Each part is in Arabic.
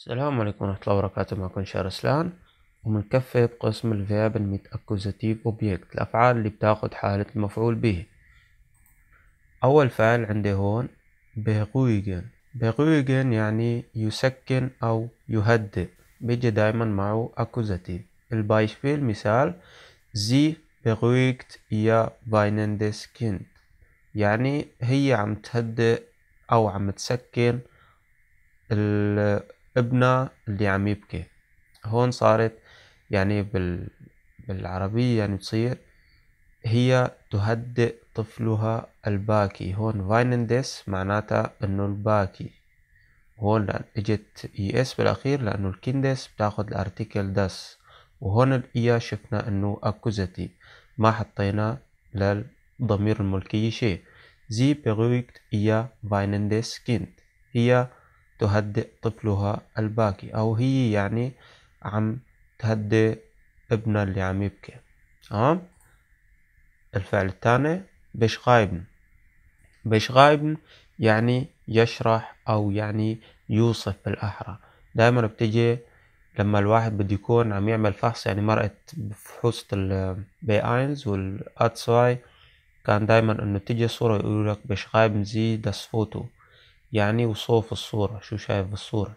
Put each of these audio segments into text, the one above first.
السلام عليكم ورحمة الله وبركاته معكم شهرسلان ومنكفي بقسم الفيرب الميت أكوزاتيف أوبيكت الأفعال اللي بتاخد حالة المفعول به أول فعل عندي هون بيغويجن بيغويجن يعني يسكن أو يهدئ بيجي دايما معه أكوزاتيف البايشفيل مثال زي beruhigt يا weinendes كنت يعني هي عم تهدئ أو عم تسكن ابنه اللي عم يبكي هون صارت يعني بال بالعربية يعني تصير هي تهدئ طفلها الباكي هون فاينندس معناتها انه الباكي هون لأن اجت اي e اس بالاخير لانه الكندس بتاخد الارتيكل دس وهون الايا شفنا انه اكوزتي ما حطينا للضمير الملكي شيء زي بيغويكت ايا فاينندس كيند هي تهدئ طفلها الباكي أو هي يعني عم تهدئ ابنها اللي عم يبكي تمام الفعل الثاني بيش غايبن يعني يشرح أو يعني يوصف بالأحرى دائما بتجي لما الواحد بده يكون عم يعمل فحص يعني مرقت بفحوصة البي اينز والاتسواي كان دايما انه تجي صورة يقول لك غايبن زي فوتو يعني وصوف الصورة شو شايف بالصورة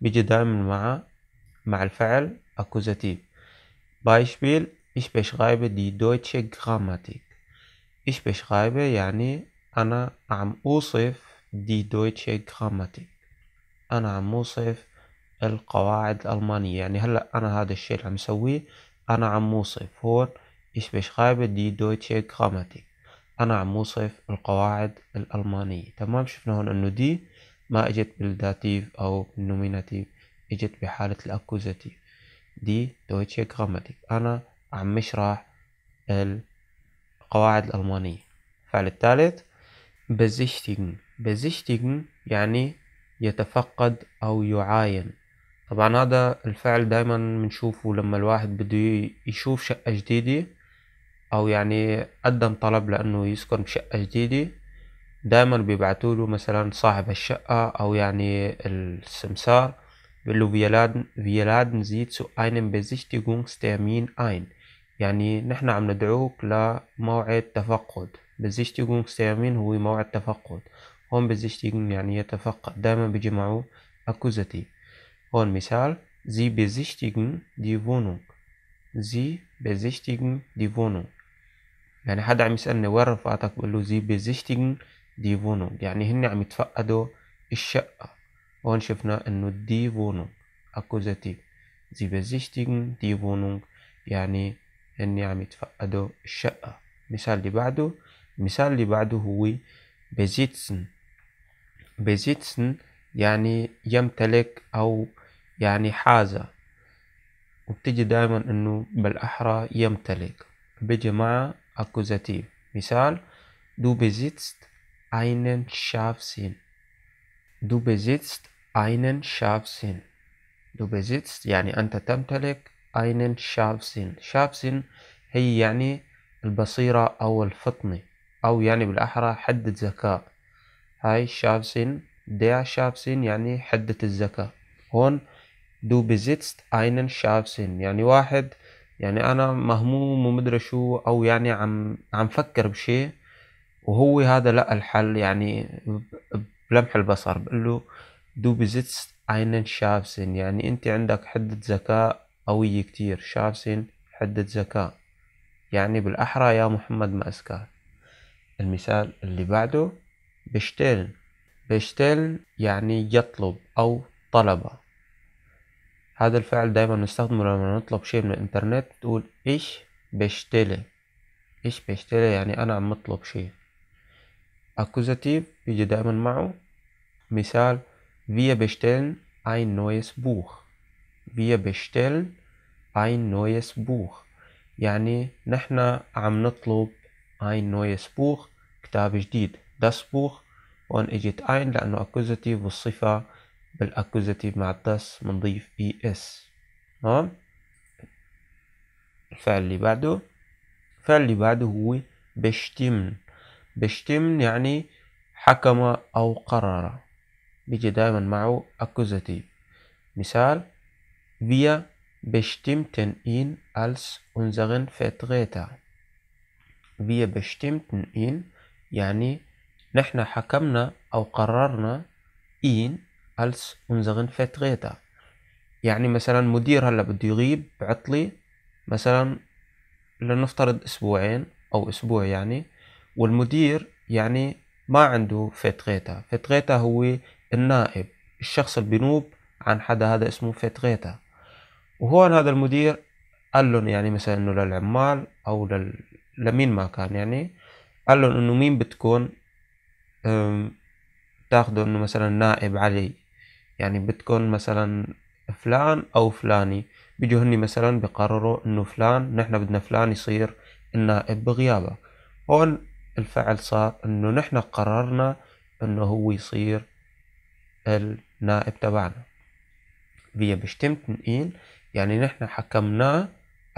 بيجي دائما مع مع الفعل أكوزاتيف بايشبيل غايبة دي دويتش غراماتيك إيش بيش غايبة يعني أنا عم أوصف دي دويتش غراماتيك أنا عم أوصف القواعد الألمانية يعني هلأ أنا هذا الشيء اللي عم أسويه أنا عم أوصف هون بيش غايبة دي دويتش غراماتيك أنا عم أوصف القواعد الألمانية تمام شفنا هون أنه دي ما إجت بالداتيف أو بالنوميناتيف إجت بحالة الأكوزاتيف دي دويتشي جراماتيك أنا عم أشرح القواعد الألمانية الفعل الثالث بزيشتين بزيشتين يعني يتفقد أو يعاين طبعا هذا الفعل دايما بنشوفه لما الواحد بده يشوف شقة جديدة او يعني قدم طلب لانه يسكن بشقه جديده دائما بيبعتوا له مثلا صاحب الشقه او يعني السمسار بيقول له فيلادن فيلادن زيت سو اينم بزيشتيغونغ ستيرمين اين يعني نحن عم ندعوك لموعد تفقد بزيشتيغونغ ستيرمين هو موعد تفقد هون بزيشتيغونغ يعني يتفقد دائما بيجمعوا اكوزتي هون مثال زي بزيشتيغونغ دي فونونغ زي بزيشتيغونغ دي فونونغ يعني حدا عم يسألني وين رفقاتك بقول له زي بيزيشتين دي فونو يعني هن عم يتفقدوا الشقة هون شفنا انه دي فونو اكوزاتيف زي بيزيشتين دي فونو يعني هن عم يتفقدوا الشقة المثال اللي بعده المثال اللي بعده هو بيزيتسن بيزيتسن يعني يمتلك او يعني حازة وبتجي دايما انه بالاحرى يمتلك بيجي مع أكوزاتيف مثال دو بزيتست أينن شافسين دو بزيتست أينن شافسين دو بزيتست يعني أنت تمتلك أينن شافسين شافسين هي يعني البصيرة أو الفطنة أو يعني بالأحرى حدة ذكاء هاي شافسين ديا شافسين يعني حدة الذكاء هون دو بزيتست أينن شافسين يعني واحد يعني انا مهموم ومدري شو او يعني عم عم فكر بشيء وهو هذا لقى الحل يعني بلمح البصر بقول له دو بزيتس اينن شافسن يعني انت عندك حدة ذكاء قوية كتير شافسن حدة ذكاء يعني بالأحرى يا محمد ما اسكال المثال اللي بعده بشتيلن بشتيلن يعني يطلب أو طلبة هذا الفعل دايما نستخدمه لما نطلب شيء من الانترنت تقول ايش بشتلي ايش بشتلي يعني انا عم اطلب شيء اكوزاتيف بيجي دايما معه مثال wir bestellen ein neues Buch wir bestellen ein neues Buch يعني نحن عم نطلب ein neues Buch كتاب جديد das Buch هون اجت ein لأنه اكوزاتيف والصفة بالاكوزاتيف مع الداس بنضيف اي e اس تمام الفعل اللي بعده الفعل اللي بعده هو بشتمن بشتمن يعني حكم أو قرر بيجي دايما معه اكوزاتيف مثال بيا بشتمتن ان als unseren Vertreter Wir bestimmten ihn يعني نحن حكمنا أو قررنا ان als unseren Vertreter يعني مثلا مدير هلا بده يغيب بعطلي مثلا لنفترض اسبوعين او اسبوع يعني والمدير يعني ما عنده فتريتا فتريتا هو النائب الشخص اللي بينوب عن حدا هذا اسمه فتريتا وهون هذا المدير قال لهم يعني مثلا انه للعمال او لل... لمين ما كان يعني قال لهم انه مين بتكون تاخده انه مثلا نائب علي يعني بتكون مثلا فلان أو فلاني بيجوا هني مثلا بقرروا إنه فلان نحن بدنا فلان يصير النائب بغيابه هون الفعل صار إنه نحن قررنا إنه هو يصير النائب تبعنا بيا bestimmten ihn يعني نحن حكمناه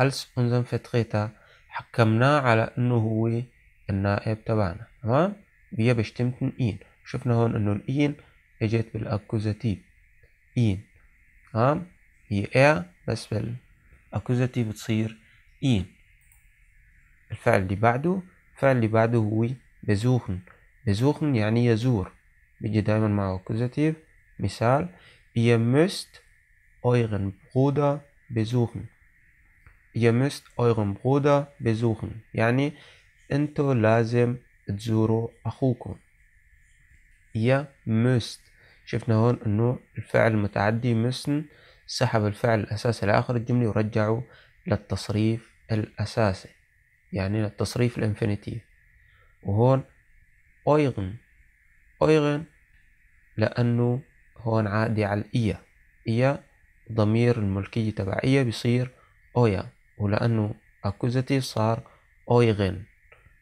als unseren Vertreter حكمناه على انه هو النائب تبعنا تمام بيا bestimmten ihn شفنا هون انه الإين اجت بالاكوزاتيف إين تمام هي air بس بالأكوزاتيف بتصير إين الفعل اللي بعده الفعل اللي بعده هو بزوخن بزوخن يعني يزور بيجي دايما مع أكوزاتيف مثال ihr مست euren Bruder besuchen ihr مست euren Bruder besuchen يعني انتو لازم تزوروا أخوكم ihr مست شفنا هون انه الفعل المتعدي مثل سحب الفعل الاساسي لاخر الجملة ورجعه للتصريف الاساسي يعني للتصريف الانفينيتيف وهون ايغن ايغن لانه هون عادي على الايا ايا ضمير الملكية تبع ايا بيصير اويا ولانه أكوزتي صار اويغن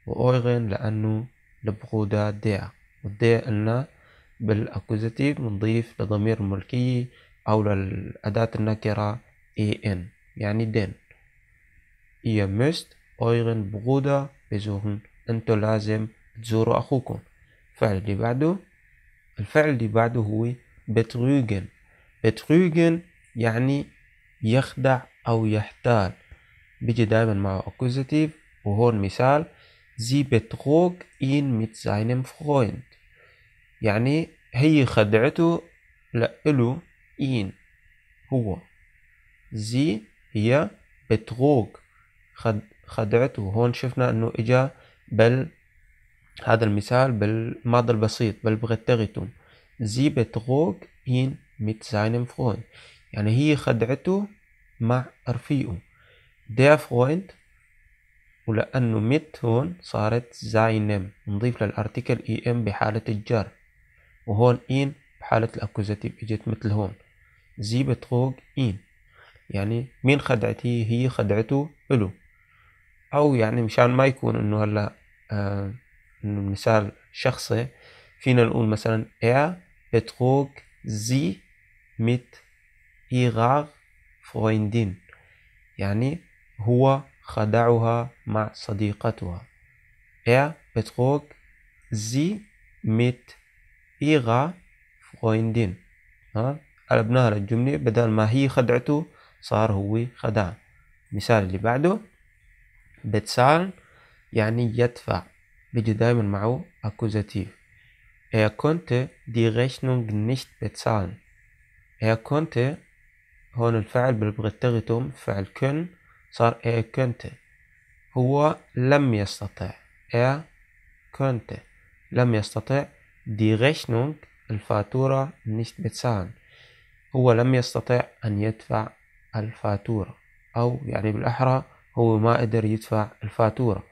واويغن لانه لبغودا ديا والديا قلنا بالأكوزاتيف بنضيف لضمير الملكية أو للأداة النكرة إن يعني دين يا مست euren Bruder بزوهن أنتو لازم تزوروا أخوكم الفعل اللي بعده الفعل اللي بعده هو بتروجن بتروجن يعني يخدع أو يحتال بيجي دايما مع accusative وهون مثال زي بتروج ihn mit seinem فرويند يعني هي خدعته لإلو إين هو زي هي بتغوك خد خدعته هون شفنا انه اجا بل هذا المثال بالماضي البسيط بل بغتغتم زي بتغوك إين ميت seinem Freund يعني هي خدعته مع رفيقه دي Freund ولأنه ميت هون صارت زاينم نضيف للأرتيكل إي إم بحالة الجر وهون إن بحالة الأكوزاتيف إجت مثل هون زي بتروج إن يعني مين خدعتي هي خدعته إلو أو يعني مشان ما يكون إنه هلا آه إنه مثال شخصي فينا نقول مثلا er betrog زي مت إيغاغ فويندين يعني هو خدعها مع صديقتها er بتخوك زي ميت إيغا Freundin ها قلبناها الجملة بدل ما هي خدعته صار هو خدع مثال اللي بعده بتسال يعني يدفع بيجي دايما معه أكوزاتيف Er konnte die Rechnung nicht bezahlen. Er konnte هون الفعل بالبغة تغتم فعل كن صار er könnte هو لم يستطع er könnte لم يستطع دي Rechnung الفاتورة nicht bezahlen هو لم يستطع أن يدفع الفاتورة أو يعني بالأحرى هو ما قدر يدفع الفاتورة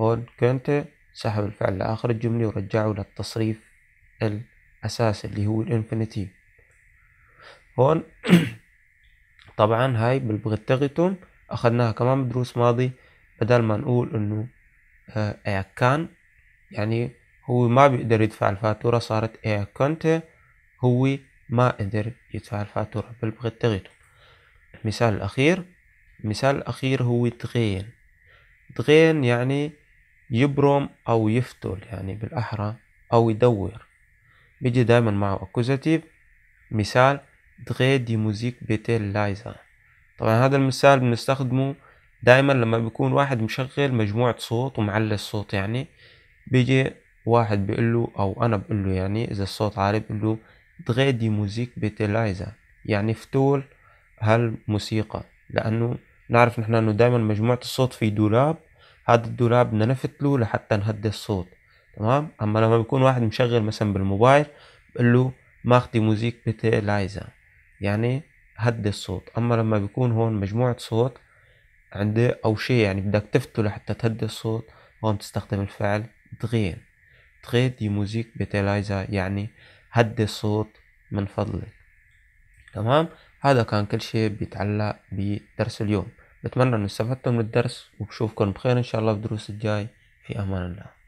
هون كنت سحب الفعل لآخر الجملة ورجعه للتصريف الأساسي اللي هو الانفينيتيف هون طبعا هاي بالبغتغتم أخذناها كمان بدروس ماضي بدل ما نقول إنه آه كان يعني هو ما بيقدر يدفع الفاتورة صارت اي اكونت هو ما قدر يدفع الفاتورة بل بغيت تغيته المثال الأخير المثال الأخير هو تغين تغين يعني يبرم أو يفتل يعني بالأحرى أو يدور بيجي دايما معه أكوزاتيف مثال دغي دي موزيك بيتيل لايزا طبعا هذا المثال بنستخدمه دايما لما بيكون واحد مشغل مجموعة صوت ومعلى الصوت يعني بيجي واحد بيقول له او انا بقول له يعني اذا الصوت عالي بقول له دغي دي موزيك بتلايزا يعني فتول هالموسيقى لانه نعرف نحن انه دائما مجموعة الصوت في دولاب هذا الدولاب بدنا نفتله لحتى نهدي الصوت تمام اما لما بيكون واحد مشغل مثلا بالموبايل بقول له ماخدي موزيك بتلايزا يعني هدي الصوت اما لما بيكون هون مجموعة صوت عندي او شيء يعني بدك تفتله لحتى تهدي الصوت هون بتستخدم الفعل تغير تري دي موزيك بيتلايزا يعني هدي الصوت من فضلك تمام هذا كان كل شيء بيتعلق بدرس اليوم بتمنى ان استفدتم من الدرس وبشوفكم بخير ان شاء الله في الدروس الجاي في امان الله